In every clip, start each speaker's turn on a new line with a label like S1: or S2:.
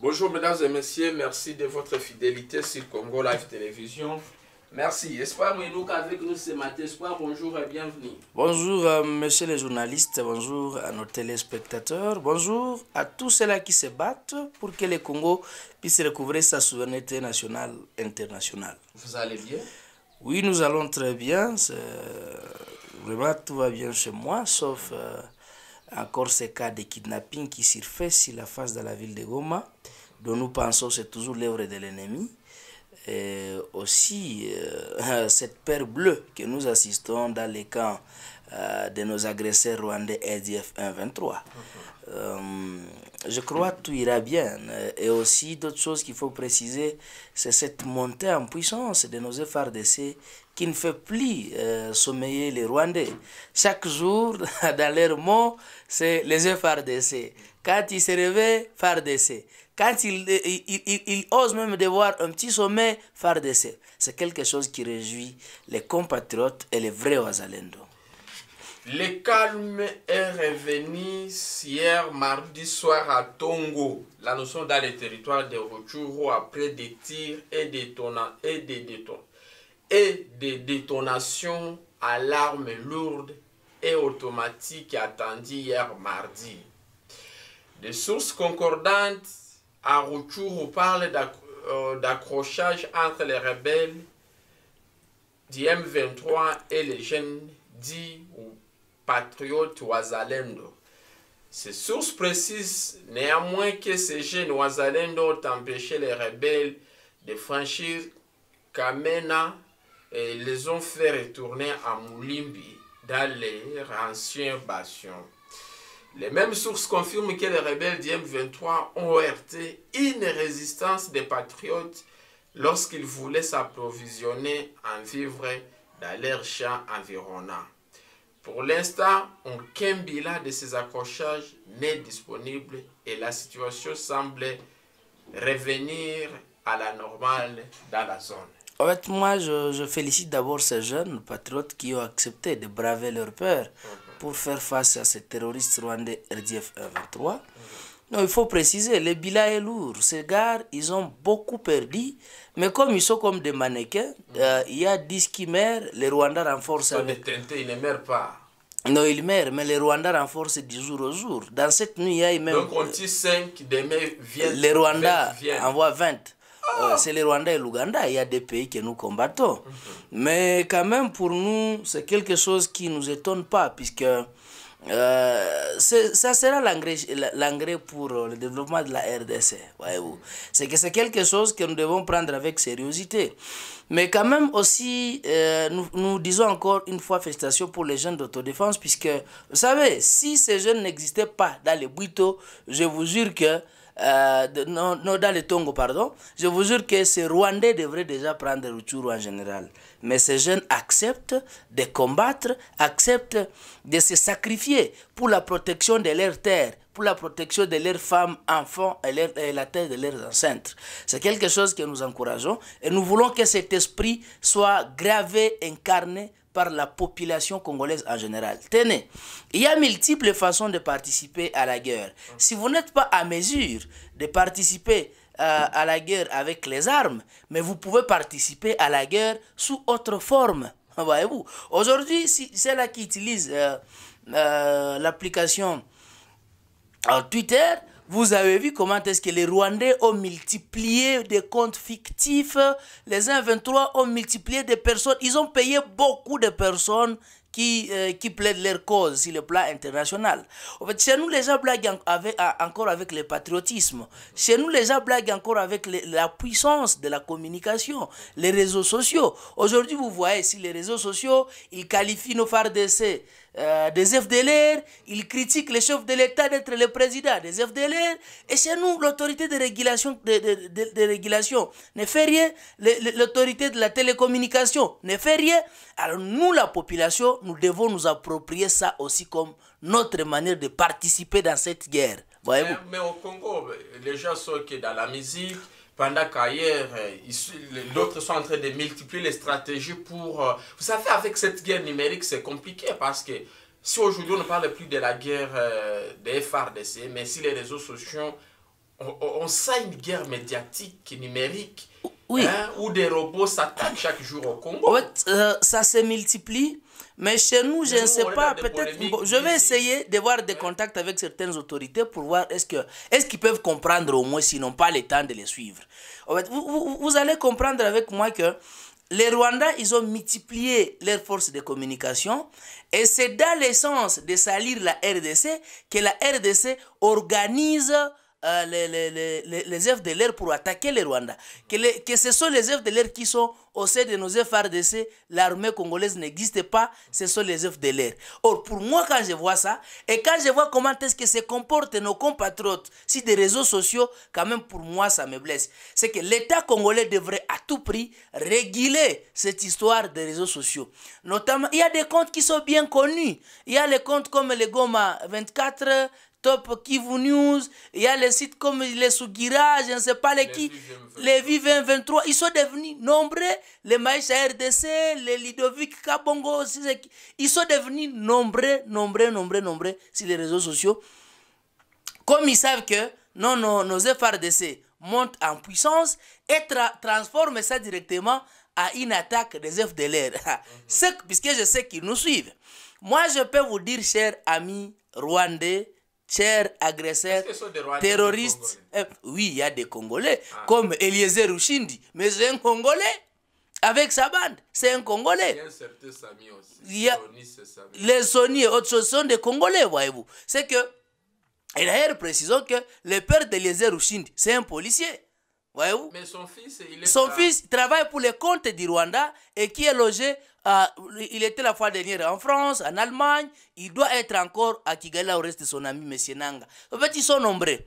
S1: Bonjour mesdames et messieurs, merci de votre fidélité sur Congo Live Télévision. Merci. Espoir Mouinouk avec nous ce matin. Espoir, bonjour et bienvenue.
S2: Bonjour, euh, monsieur les journalistes. Bonjour à nos téléspectateurs. Bonjour à tous ceux-là qui se battent pour que le Congo puisse recouvrer sa souveraineté nationale internationale.
S1: Vous allez bien
S2: Oui, nous allons très bien. Vraiment, tout va bien chez moi, sauf euh, encore ces cas de kidnapping qui surfait sur la face de la ville de Goma, dont nous pensons c'est toujours l'œuvre de l'ennemi. Et euh, aussi euh, cette paire bleue que nous assistons dans les camps euh, de nos agresseurs rwandais RDF 123. je crois que tout ira bien. Et aussi d'autres choses qu'il faut préciser, c'est cette montée en puissance de nos FRDC qui ne fait plus sommeiller les Rwandais. Chaque jour, dans leurs mots, c'est les FRDC. Quand ils se réveillent, FRDC quand euh, il, il, ose même de voir un petit sommet faire c'est quelque chose qui réjouit les compatriotes et les vrais Oazalendo.
S1: Le calme est revenu hier mardi soir à Tongo. La notion dans le territoire de Rochuro après des tirs et des, et des, détonations à l'arme lourde et automatique attendues hier mardi. Des sources concordantes en retour, parle euh, d'accrochage entre les rebelles du M23 et les jeunes dits ou patriotes Wazalendo. Ces sources précisent néanmoins que ces jeunes Wazalendo ont empêché les rebelles de franchir Kamena et les ont fait retourner à Moulimbi dans leur anciens bastions. Les mêmes sources confirment que les rebelles du M23 ont heurté une résistance des patriotes lorsqu'ils voulaient s'approvisionner en vivres dans leurs champs environnants. Pour l'instant, aucun bilan de ces accrochages n'est disponible et la situation semble revenir à la normale dans la zone.
S2: En fait, moi, je, félicite d'abord ces jeunes patriotes qui ont accepté de braver leur peur. Mm pour faire face à ces terroristes rwandais RDF 123. Non, il faut préciser, le bilan est lourd. Ces gars, ils ont beaucoup perdu, mais comme ils sont comme des mannequins, euh, il y a 10 qui meurent, les Rwandais renforcent. avec...
S1: ils ne meurent pas.
S2: Non, ils meurent, mais les Rwandais renforcent du jour au jour. Dans cette nuit, il y a même... Donc on
S1: dit 5, demain viennent. Les Rwandais
S2: envoient 20. Oh, c'est le Rwanda et l'Ouganda. Il y a des pays que nous combattons. Mhm. Mais quand même, pour nous, c'est quelque chose qui ne nous étonne pas, puisque euh, ça sera l'engrais pour le développement de la RDC. C'est que c'est quelque chose que nous devons prendre avec sérieuxité. Mais quand même aussi, euh, nous, disons encore une fois félicitations pour les jeunes d'autodéfense, puisque, vous savez, si ces jeunes n'existaient pas dans les butos, je vous jure que euh, de le Tongo, pardon, je vous jure que ces Rwandais devraient déjà prendre le Churu en général. Mais ces jeunes acceptent de combattre, acceptent de se sacrifier pour la protection de leur terre, pour la protection de leurs femmes, enfants et, et la terre de leurs ancêtres. C'est quelque chose que nous encourageons et nous voulons que cet esprit soit gravé, incarné par la population congolaise en général. Tenez, il y a multiples façons de participer à la guerre. Si vous n'êtes pas à mesure de participer euh, à la guerre avec les armes, mais vous pouvez participer à la guerre sous autre forme. Voyez-vous, aujourd'hui, si là qui utilisent euh, euh, l'application Twitter, vous avez vu comment est-ce que les Rwandais ont multiplié des comptes fictifs. Les 123 ont multiplié des personnes. Ils ont payé beaucoup de personnes qui, euh, qui plaident leur cause sur le plan international. fait, chez nous, les gens blaguent encore avec le patriotisme. Chez nous, les gens blaguent encore avec la puissance de la communication, les réseaux sociaux. Aujourd'hui, vous voyez, si les réseaux sociaux, ils qualifient nos FARDC œufs euh, des l'air, ils critiquent les chefs de l'État d'être le président des l'air et c'est nous, l'autorité de régulation, de, de, régulation ne fait rien, l'autorité de la télécommunication ne fait rien. Alors nous, la population, nous devons nous approprier ça aussi comme notre manière de participer dans cette guerre. Mais,
S1: mais, au Congo, les gens sont qui dans la musique, pendant qu'ailleurs, euh, d'autres sont en train de multiplier les stratégies pour... Euh, vous savez, avec cette guerre numérique, c'est compliqué parce que si aujourd'hui on ne parle plus de la guerre euh, des fardc mais si les réseaux sociaux, on, on une guerre médiatique, numérique, oui. Hein, où des robots s'attaquent chaque jour au Congo. ça se multiplie
S2: mais chez nous, je ne sais pas, peut-être, je vais essayer d'avoir des contacts avec certaines autorités pour voir est-ce que est-ce qu'ils peuvent comprendre au moins s'ils n'ont pas le temps de les suivre. vous, vous, vous, allez comprendre avec moi que les Rwandais, ils ont multiplié leurs forces de communication et c'est dans l'essence de salir la RDC que la RDC organise euh, les, les, de l'air pour attaquer les Rwanda Que, que, ce sont les œufs de l'air qui sont au sein de nos FRDC, l'armée congolaise n'existe pas, ce sont les œufs de l'air. Or, pour moi, quand je vois ça, et quand je vois comment est-ce que se comportent nos compatriotes sur si des réseaux sociaux, quand même pour moi, ça me blesse. C'est que l'État congolais devrait à tout prix réguler cette histoire des réseaux sociaux. Notamment, il y a des comptes qui sont bien connus. Il y a les comptes comme le Goma 24, Top Kivu News, il y a les sites comme les SugiRage, je ne sais pas les, qui, les Vivin 23, ils sont devenus nombreux, les Maïcha RDC, les Lidovic Kabongo, ils sont devenus nombreux, nombreux, nombreux, nombreux sur les réseaux sociaux. Comme ils savent que non, non, nos FRDC montent en puissance et transforment ça directement à une attaque des FDLR. Mm Puisque je sais qu'ils nous suivent. Moi, je peux vous dire, chers amis rwandais, Chers agresseurs, terroristes, eh, oui, il y a des Congolais, ah. comme Eliezer Ushindi, mais c'est un Congolais. Avec sa bande, c'est un Congolais. Il y a les Sony et autres sont des Congolais, voyez-vous. C'est que, et d'ailleurs, précisons que le père d'Eliezer Ushindi, c'est un policier.
S1: Mais son fils, il Son fils
S2: travaille pour les comptes du Rwanda et qui est logé. À... il était la fois dernière en France, en Allemagne. Il doit être encore à Kigala au reste de son ami, M. Nanga. En fait, ils sont nombreux.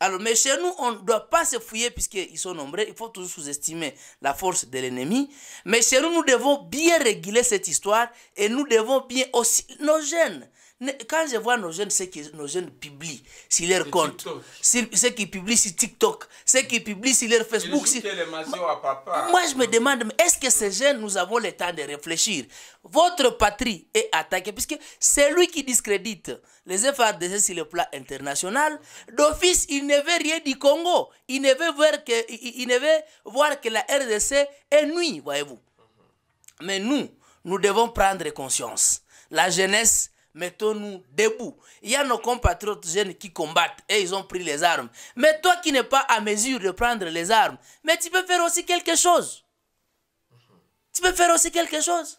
S2: Alors, mais chez nous, on ne doit pas se fouiller puisqu'ils sont nombreux. Il faut toujours sous-estimer la force de l'ennemi. Mais chez nous, nous devons bien réguler cette histoire et nous devons bien aussi nos jeunes. Quand je vois nos jeunes, ceux que nos jeunes publient sur leur compte, ceux qui publient sur TikTok, ceux qui publient sur leur Facebook. Moi, je me demande, est-ce que ces jeunes, nous avons le temps de réfléchir Votre patrie est attaquée, puisque c'est lui qui discrédite les efforts de sur le plan international. D'office, il ne veut rien du Congo. Il ne veut voir que, il ne veut voir que la RDC est nuit, voyez-vous. Mais nous, nous devons prendre conscience. La jeunesse mettons-nous debout. Il y a nos compatriotes jeunes qui combattent et ils ont pris les armes. Mais toi qui n'es pas à mesure de prendre les armes, mais tu peux faire aussi quelque chose. Tu peux faire aussi quelque chose.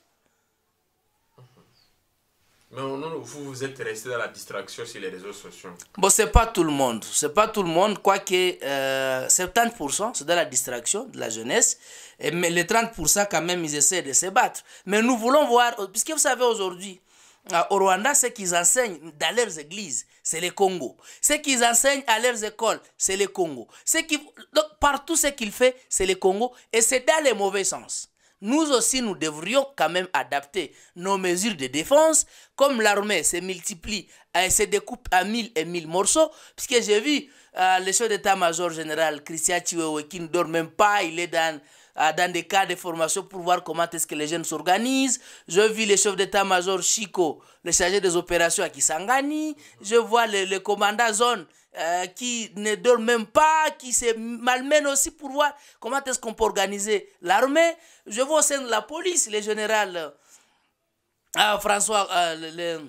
S1: Mais vous, vous êtes resté dans la distraction sur les réseaux sociaux.
S2: Bon, c'est pas tout le monde. C'est pas tout le monde, quoique 70%, euh, c'est dans la distraction de la jeunesse. Et, mais les 30%, quand même, ils essaient de se battre. Mais nous voulons voir, puisque vous savez, aujourd'hui, ah, au Rwanda, ce qu'ils enseignent dans leurs églises, c'est le Congo. Ce qu'ils enseignent à leurs écoles, c'est le Congo. Ce qui, partout ce qu'ils font, c'est le Congo. Et c'est dans le mauvais sens. Nous aussi, nous devrions quand même adapter nos mesures de défense. Comme l'armée se multiplie, et euh, se découpe à mille et mille morceaux, puisque j'ai vu euh, le chef d'état-major général, Christian Chiwewe, qui ne dort même pas, il est dans ah, dans des cas de formation pour voir comment est-ce que les jeunes s'organisent. Je vis le chef d'état-major Chico, le chargé des opérations à Kisangani. Je vois le, commandant zone euh, qui ne dort même pas, qui se malmène aussi pour voir comment est-ce qu'on peut organiser l'armée. Je vois au sein de la police le général euh, ah, François... Euh,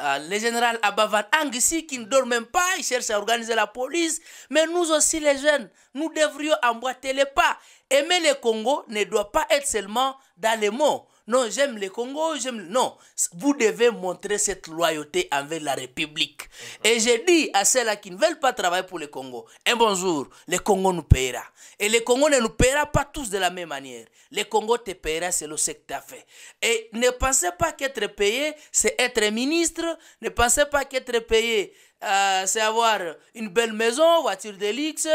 S2: euh, le général Abavan Angsi qui ne dort même pas, il cherche à organiser la police. Mais nous aussi, les jeunes, nous devrions emboîter les pas. Aimer le Congo ne doit pas être seulement dans les mots non, j'aime le Congo, j'aime... Non, vous devez montrer cette loyauté envers la République. Et je dit à celles-là qui ne veulent pas travailler pour le Congo, un bonjour, le Congo nous payera. Et le Congo ne nous payera pas tous de la même manière. Le Congo te payera selon ce que tu as fait. Et ne pensez pas qu'être payé, c'est être ministre. Ne pensez pas qu'être payé, euh, c'est avoir une belle maison, voiture de luxe.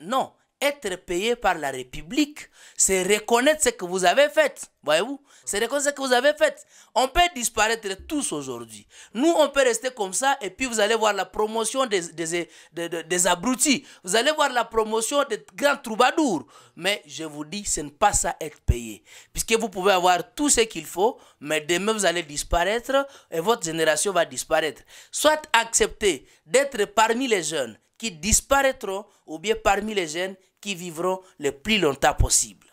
S2: Non être payé par la République, c'est reconnaître ce que vous avez fait. Voyez-vous C'est reconnaître ce que vous avez fait. On peut disparaître tous aujourd'hui. Nous, on peut rester comme ça et puis vous allez voir la promotion des, des, des, des abrutis. Vous allez voir la promotion des grands troubadours. Mais je vous dis, ce n'est pas ça être payé. Puisque vous pouvez avoir tout ce qu'il faut, mais demain, vous allez disparaître et votre génération va disparaître. Soit accepter d'être parmi les jeunes qui disparaîtront ou bien parmi les jeunes qui vivront le plus longtemps possible.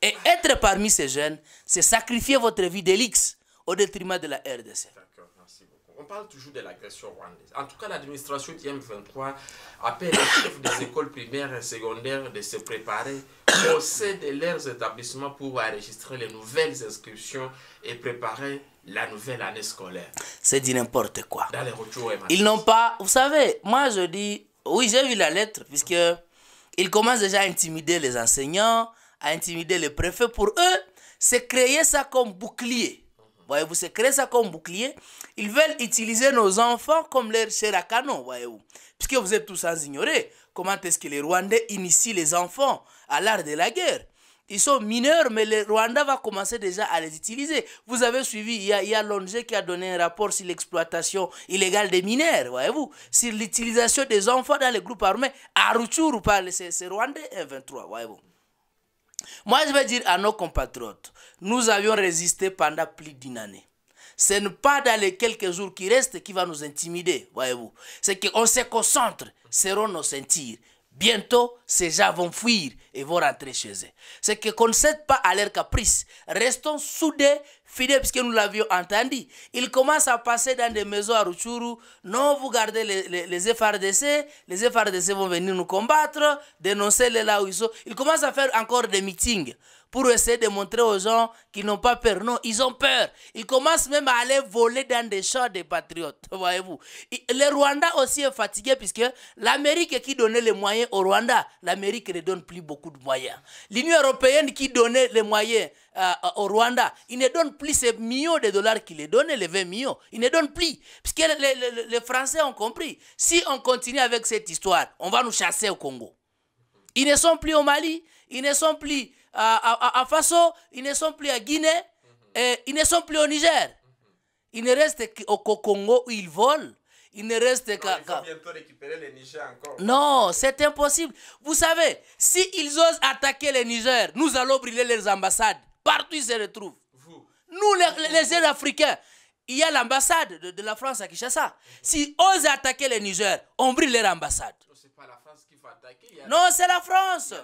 S2: Et être parmi ces jeunes, c'est sacrifier votre vie d'élix au détriment de la RDC.
S1: On parle toujours de l'agression rwandaise. En tout cas, l'administration m 23 appelle les chefs des écoles primaires et secondaires de se préparer au sein de leurs établissements pour enregistrer les nouvelles inscriptions et préparer la nouvelle année scolaire.
S2: C'est dit n'importe quoi. ils n'ont pas, vous savez, moi je dis, oui j'ai vu la lettre, puisque ils commencent déjà à intimider les enseignants, à intimider les préfets. Pour eux, c'est créer ça comme bouclier. Voyez-vous, c'est créer ça comme bouclier. Ils veulent utiliser nos enfants comme leur chair à canon, voyez-vous. Puisque vous êtes tous sans ignorer comment est-ce que les Rwandais initient les enfants à l'art de la guerre ils sont mineurs, mais le Rwanda va commencer déjà à les utiliser. Vous avez suivi, il y a, l'ONG qui a donné un rapport sur l'exploitation illégale des mineurs, voyez-vous, sur l'utilisation des enfants dans les groupes armés, à ou par les Rwandais 23, hein, voyez-vous. Moi, je vais dire à nos compatriotes, nous avions résisté pendant plus d'une année. Ce n'est pas dans les quelques jours qui restent qui va nous intimider, voyez-vous. C'est qu'on se concentre, seront nos sentiers. Bientôt, ces gens vont fuir et vont rentrer chez eux. C'est que qu'on ne cède pas à leur caprice. Restons soudés, fidèles, que nous l'avions entendu. Ils commencent à passer dans des maisons à Ruchuru. Non, vous gardez les, les, les, FRDC. Les vont venir nous combattre, dénoncer les là où ils sont. Ils commencent à faire encore des meetings pour essayer de montrer aux gens qu'ils n'ont pas peur. Non, ils ont peur. Ils commencent même à aller voler dans des champs des patriotes, voyez-vous. Le Rwanda aussi est fatigué puisque l'Amérique qui donnait les moyens au Rwanda, l'Amérique ne donne plus beaucoup de moyens. L'Union européenne qui donnait les moyens euh, au Rwanda, il ne donne plus ces millions de dollars qu'il les donnait, les 20 millions. Il ne donne plus. Puisque les, les Français ont compris. Si on continue avec cette histoire, on va nous chasser au Congo. Ils ne sont plus au Mali, ils ne sont plus à, Faso, ils ne sont plus à Guinée, mhm. et ils ne sont plus au Niger. Mhm. Ils ne restent qu'au Congo où ils volent. Ils ne restent qu'à... Non, c'est impossible. Vous savez, s'ils ils osent attaquer le Niger, nous allons brûler les ambassades. Partout ils se retrouvent. Nous, les, Africains, il y a l'ambassade de, de, la France à Kinshasa. Mhm. S'ils osent attaquer le Niger, on brûle leur ambassade. C'est pas la France non, c'est la France.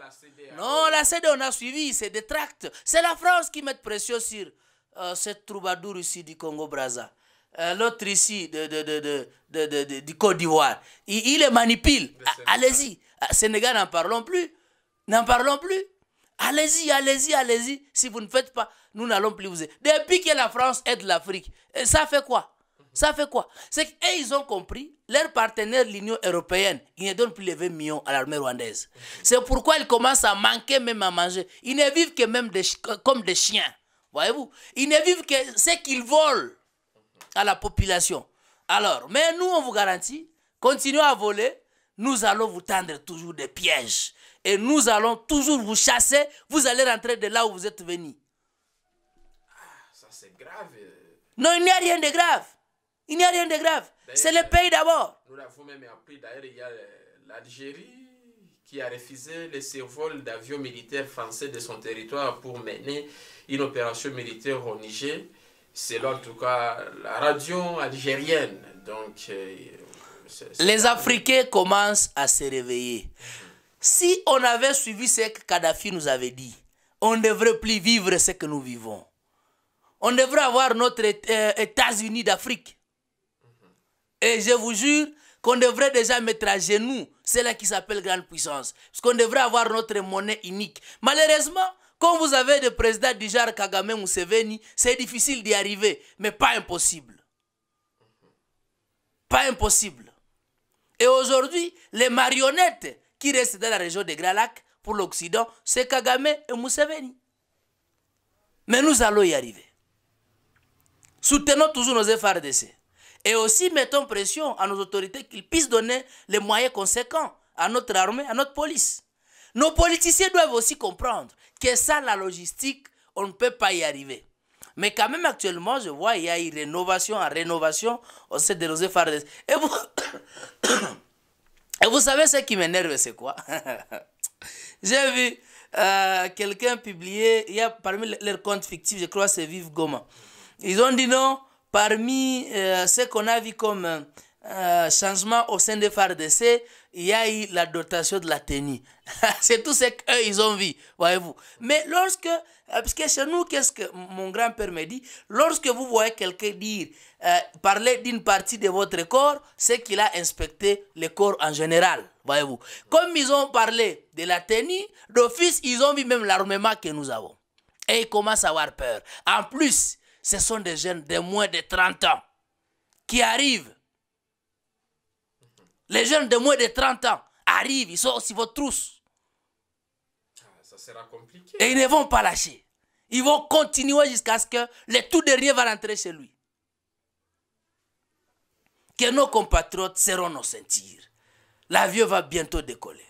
S2: non, la CD, on a suivi, c'est des tracts. C'est la France qui met pression sur euh, cette troubadour ici du Congo-Braza. Euh, l'autre ici de, du Côte d'Ivoire. Il, il, les manipule. Ah, allez-y. Ah, Sénégal, n'en parlons plus. N'en parlons plus. Allez-y, allez-y, allez-y. Si vous ne faites pas, nous n'allons plus vous aider. Depuis que la France aide l'Afrique, euh, ça fait quoi ça fait quoi C'est qu'ils ont compris, leur partenaire, l'Union européenne, ils ne donnent plus les 20 millions à l'armée rwandaise. C'est pourquoi ils commencent à manquer même à manger. Ils ne vivent que même comme des chiens. Voyez-vous Ils ne vivent que ce qu'ils volent à la population. Alors, mais nous, on vous garantit, continuez à voler, nous allons vous tendre toujours des pièges. Et nous allons toujours vous chasser, vous allez rentrer de là où vous êtes venus.
S1: Ah, ça c'est grave. Euh. Non, il n'y a
S2: rien de grave. Il n'y a rien de grave. C'est le pays d'abord.
S1: Nous l'avons même appris, d'ailleurs, il y a l'Algérie qui a refusé le survol d'avions militaires français de son territoire pour mener une opération militaire au Niger. C'est là, en tout cas, la radio algérienne. Donc, euh, Les
S2: Africains commencent à se réveiller. Si on avait suivi ce que Kadhafi nous avait dit, on ne devrait plus vivre ce que nous vivons. On devrait avoir notre euh, États-Unis d'Afrique. Et je vous jure qu'on devrait déjà mettre à genoux celle qui s'appelle grande puissance. Parce qu'on devrait avoir notre monnaie unique. Malheureusement, quand vous avez des présidents du genre Kagame Museveni, c'est difficile d'y arriver, mais pas impossible. Pas impossible. Et aujourd'hui, les marionnettes qui restent dans la région des Grands Lacs pour l'Occident, c'est Kagame et Museveni. Mais nous allons y arriver. Soutenons toujours nos efforts d'essai. Et aussi mettons pression à nos autorités qu'ils puissent donner les moyens conséquents à notre armée, à notre police. Nos politiciens doivent aussi comprendre que sans la logistique, on ne peut pas y arriver. Mais quand même actuellement, je vois, il y a une rénovation en rénovation au sein de José Fardes. Et vous... Et vous savez ce qui m'énerve, c'est quoi J'ai vu euh, quelqu'un publier, il y a parmi leurs comptes fictifs, je crois c'est Vive Goma. Ils ont dit non, Parmi euh, ce qu'on a vu comme euh, changement au sein des FARDC, il y a eu la dotation de la tenue. c'est tout ce qu'eux, ils ont vu, voyez-vous. Mais lorsque, euh, parce que chez nous, qu'est-ce que mon grand-père me dit Lorsque vous voyez quelqu'un dire, parler d'une partie de votre corps, c'est qu'il a inspecté le corps en général, voyez-vous. Comme ils ont parlé de la tenue, d'office, ils ont vu même l'armement que nous avons. Et ils commencent à avoir peur. En plus, ce sont des jeunes de moins de 30 ans qui arrivent. Les jeunes de moins de 30 ans arrivent, ils sont aussi vos trousses.
S1: Ah, ça sera compliqué.
S2: Et ils ne vont pas lâcher. Ils vont continuer jusqu'à ce que le tout dernier va rentrer chez lui. Que nos compatriotes seront nos La L'avion va bientôt décoller.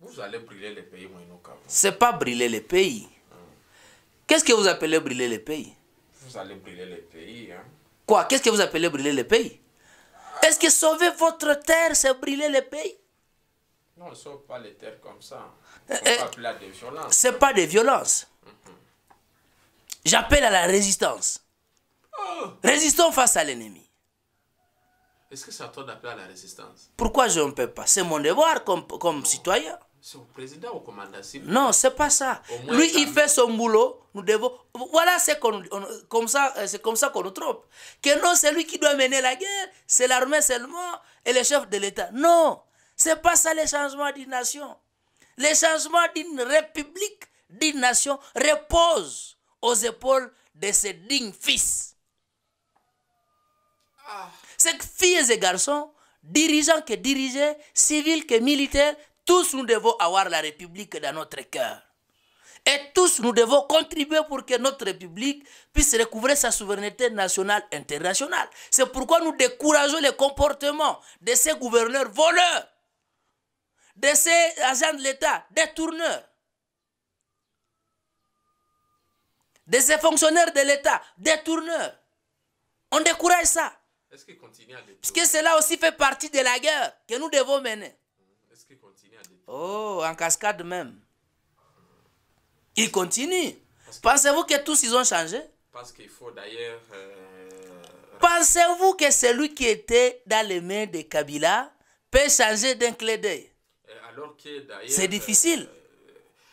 S1: Vous allez brûler le pays,
S2: C'est pas brûler le pays. Qu'est-ce que vous appelez brûler le pays
S1: Vous allez brûler le pays. Hein?
S2: Quoi Qu'est-ce que vous appelez brûler le pays
S1: Est-ce que sauver votre terre, c'est brûler le pays Non, on ne sauve pas les terres comme ça. Eh, eh, c'est
S2: pas des violences. de mm-hmm. violence. J'appelle à la résistance. Oh! Résistons face à l'ennemi.
S1: Est-ce que c'est à toi d'appeler à la résistance
S2: Pourquoi je ne peux pas C'est mon devoir comme, comme citoyen
S1: président Non, c'est pas
S2: ça. Lui, il fait son boulot. Nous devons. Voilà, c'est comme ça, euh, comme ça qu'on nous trompe. Que non, c'est lui qui doit mener la guerre. C'est l'armée seulement et les chefs de l'État. Non, c'est pas ça les changements d'une nation. Les changements d'une république, d'une nation repose aux épaules de ses dignes fils. Ah. Ces filles et garçons, dirigeants que dirigés, civils que militaires, tous nous devons avoir la République dans notre cœur. Et tous nous devons contribuer pour que notre République puisse recouvrer sa souveraineté nationale et internationale. C'est pourquoi nous décourageons les comportements de ces gouverneurs voleurs, de ces agents de l'État, détourneurs, de ces fonctionnaires de l'État, détourneurs. On décourage ça. Est-ce Parce que cela aussi fait partie de la guerre que nous devons mener. Oh, en cascade même. Il continue. Pensez-vous que tous ils ont changé
S1: Parce qu'il faut d'ailleurs... Euh,
S2: Pensez-vous que celui qui était dans les mains de Kabila peut changer d'un clé d'œil
S1: euh, Alors que d'ailleurs... C'est difficile. Euh,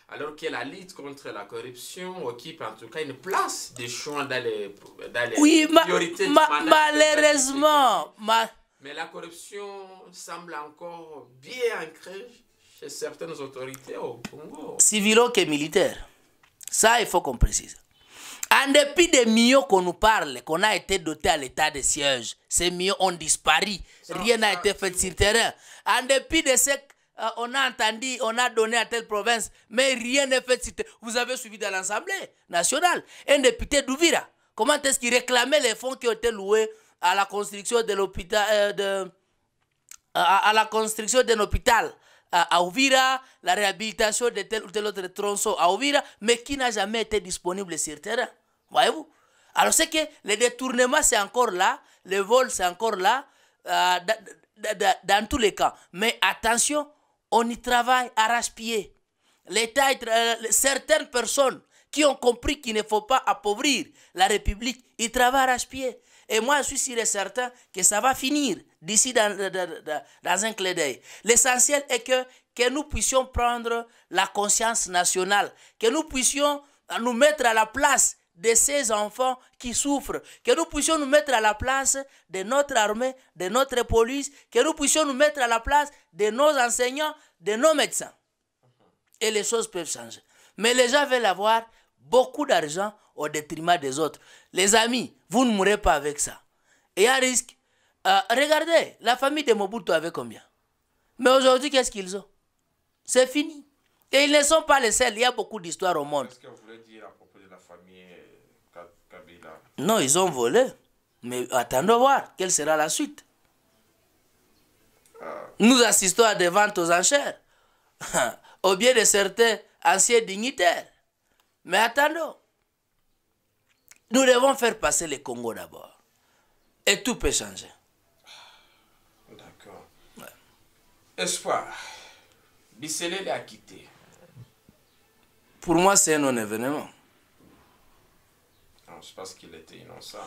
S1: alors que la lutte contre la corruption occupe en tout cas une place des choix dans les, oui, priorités malheureusement. Mais la corruption semble encore bien ancrée chez certaines autorités au Congo.
S2: Civilo que militaire. Ça, il faut qu'on précise. En dépit des millions qu'on nous parle, qu'on a été doté à l'état de siège, ces millions ont disparu. Rien n'a été fait sur le terrain. En dépit de ce qu'on euh, on a entendu, on a donné à telle province, mais rien n'est fait. Vous avez suivi dans l'Assemblée nationale un député d'Ouvira. Comment est-ce qu'il réclamait les fonds qui ont été loués à la construction de l'hôpital, euh, à, la construction d'un hôpital à Ouvira, la réhabilitation de tel ou tel autre tronçon à Ouvira, mais qui n'a jamais été disponible sur terrain. Voyez-vous Alors c'est que le détournement c'est encore là, le vol c'est encore là, euh, dans, tous les cas. Mais attention, on y travaille à pied L'État, euh, certaines personnes qui ont compris qu'il ne faut pas appauvrir la République, ils travaillent ras pied et moi, je suis sûr et certain que ça va finir d'ici dans, un clé d'œil. L'essentiel est que, que nous puissions prendre la conscience nationale, que nous puissions nous mettre à la place de ces enfants qui souffrent, que nous puissions nous mettre à la place de notre armée, de notre police, que nous puissions nous mettre à la place de nos enseignants, de nos médecins. Et les choses peuvent changer. Mais les gens veulent avoir beaucoup d'argent au détriment des autres. Les amis, vous ne mourrez pas avec ça. Et à risque, euh, regardez, la famille de Mobutu avait combien Mais aujourd'hui, qu'est-ce qu'ils ont C'est fini. Et ils ne sont pas les seuls. Il y a beaucoup d'histoires au monde. Qu'est-ce que vous voulez dire à propos de la famille euh, Kabila Non, ils ont volé. Mais attendons voir quelle sera la suite. Ah. Nous assistons à des ventes aux enchères, au bien de certains anciens dignitaires. Mais attendons. Nous devons faire passer le Congo d'abord. Et tout peut changer. D'accord. Ouais.
S1: Espoir, Bisselé l'a quitté.
S2: Pour moi, c'est un non-événement.
S1: Non, pense qu'il était innocent.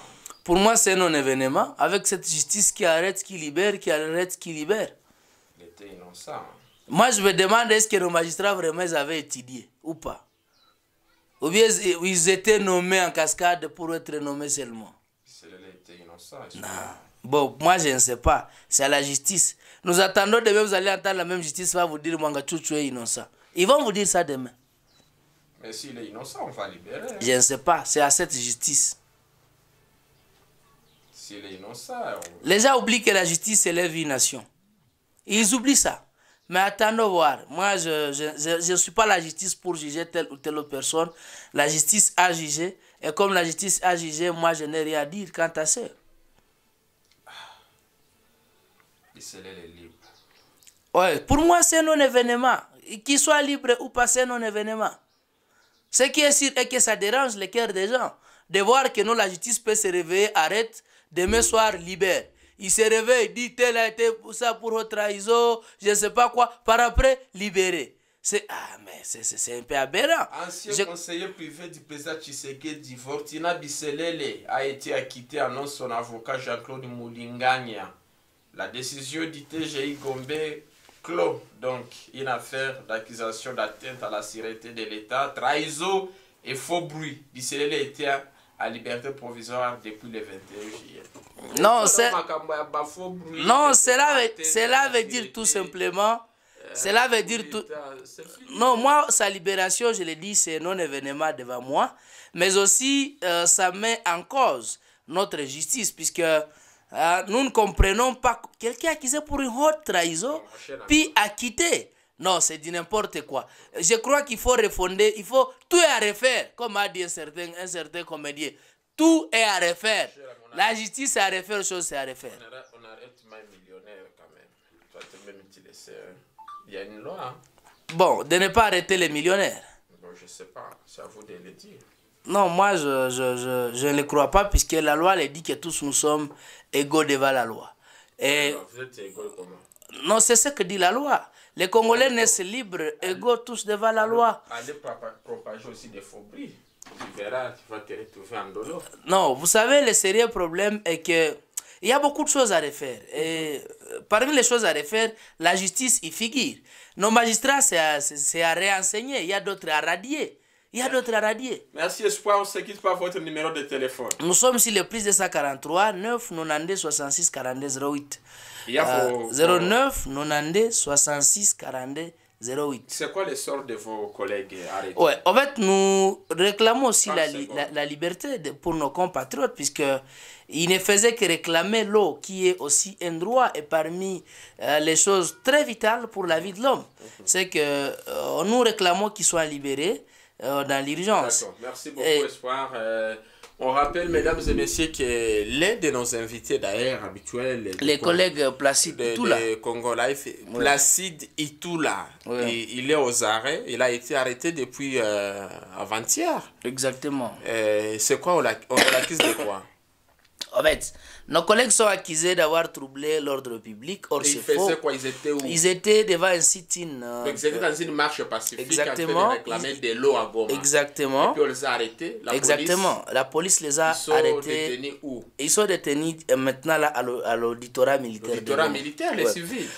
S2: Pour moi, c'est un non-événement. Avec cette justice qui arrête, qui libère, qui arrête, qui libère.
S1: Il était innocent.
S2: Moi, je me demande est-ce que le magistrat vraiment avait étudié ou pas. Ou bien euh, ils étaient nommés en cascade pour être nommés seulement non. Bon, moi je ne sais pas. C'est à la justice. Nous attendons demain, vous allez entendre la même justice, va vous dire Mwanga tu est innocent. Ils vont vous dire ça demain.
S1: Mais s'il est innocent, on va libérer. Hein. Je ne
S2: sais pas. C'est à cette justice.
S1: S'il est innocent. On...
S2: Les gens oublient que la justice élève une nation. Ils oublient ça. Mais attendons voir. Moi, je ne suis pas la justice pour juger telle ou telle autre personne. La justice a jugé. Et comme la justice a jugé, moi, je n'ai rien à dire quant à ça. Ah. Oui, pour moi, c'est non-événement. Qu'il soit libre ou pas, c'est non-événement. Ce qui est sûr est que ça dérange le cœur des gens. De voir que non, la justice peut se réveiller, arrête, demain soir, libère. Il se réveille, dit tel a été pour ça pour votre trahison, je ne sais pas quoi. Par après, libéré. C'est ah mais c'est un peu aberrant.
S1: Ancien conseiller privé du président Tshisekedi, Fortina Bisselele, a été acquitté, annonce son avocat Jean-Claude Moulingania. La décision du TGI Gombe clôt donc une affaire d'accusation d'atteinte à la sûreté de l'État, trahison et faux bruit. Bisselele était à liberté provisoire depuis le 21 juillet. Non, non
S2: cela, veut, cela veut dire tout simplement... Euh, cela veut dire tout... Non, moi, sa libération, je le dis, c'est non-événement devant moi. Mais aussi, euh, ça met en cause notre justice, puisque euh, nous ne comprenons pas quelqu'un accusé pour une haute trahison, puis acquitté. Non, c'est du n'importe quoi. Je crois qu'il faut refonder, il faut tout est à refaire, comme a dit un certain, un certain comédien. Tout est à refaire. La justice est à refaire, chose c'est à refaire.
S1: On arrête même millionnaires quand même. Toi, tu même laissé. Hein. Il y a une loi. Hein.
S2: Bon, de ne pas arrêter les millionnaires.
S1: Je je sais pas. C'est à vous de le dire.
S2: Non, moi, je, je, je, ne crois pas, puisque la loi elle dit que tous nous sommes égaux devant la loi.
S1: vous êtes égaux comment
S2: non, c'est ce que dit la loi. Les Congolais ah, naissent libres, égaux tous devant la loi.
S1: Allez propager aussi des faux Tu verras, tu vas te retrouver en dolo.
S2: Non, vous savez, le sérieux problème est que il y a beaucoup de choses à refaire. Et euh, parmi les choses à refaire, la justice y figure. Nos magistrats, c'est à, réenseigner.
S1: Il y a d'autres à radier. Il y a d'autres à radier. Merci Espoir, on se quitte pas votre numéro de téléphone.
S2: Nous sommes sur le prise de 143 9 66 42 08.
S1: 09
S2: 92 66 42
S1: 08. C'est quoi le sort de vos collègues ouais,
S2: En fait, nous réclamons aussi ah, la, la, liberté pour nos compatriotes, puisque ils ne faisaient que réclamer l'eau, qui est aussi un droit et parmi euh, les choses très vitales pour la vie de l'homme. Mhm. C'est que euh, nous réclamons qu'ils soient libérés euh, dans l'urgence. Merci
S1: beaucoup, Espoir. On rappelle, mesdames et messieurs, que l'un de nos invités d'ailleurs habituel, Les collègues Placide Il, est aux arrêts. Il a été arrêté depuis euh, avant-hier. Exactement. Euh, c'est quoi On l'accuse de quoi Nos collègues sont accusés d'avoir troublé l'ordre public. Or, c'est faux. Quoi, ils, étaient où? ils
S2: étaient devant un sit-in. Euh, ils étaient dans
S1: une marche pacifique. Exactement. En train de réclamer des lots à Goma. Exactement. Et puis on les a arrêtés. La exactement.
S2: la police les a arrêtés. Ils sont détenus où Ils sont détenus euh, maintenant à l'auditorat militaire. L'auditorat militaire, les civils.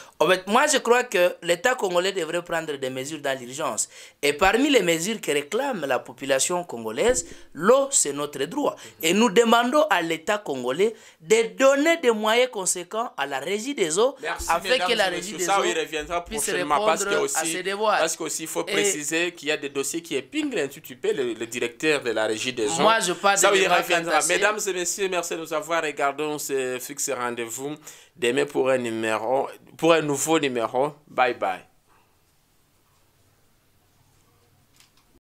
S2: Moi, je crois que l'État congolais devrait prendre des mesures dans l'urgence. Et parmi les mesures que réclame la population congolaise, l'eau, c'est notre droit. Et nous demandons à l'État congolais de donner des moyens conséquents à la régie des eaux, afin que la régie des eaux puisse répondre à ses devoirs. Parce
S1: qu'il faut préciser qu'il y a des dossiers qui épinglent tu le, le directeur de la régie des eaux. Moi, je parle ça, de il reviendra. Mesdames et messieurs, merci de nous avoir regardé. ce fixe rendez-vous demain pour un numéro, pour un nouveau numéro. Bye bye.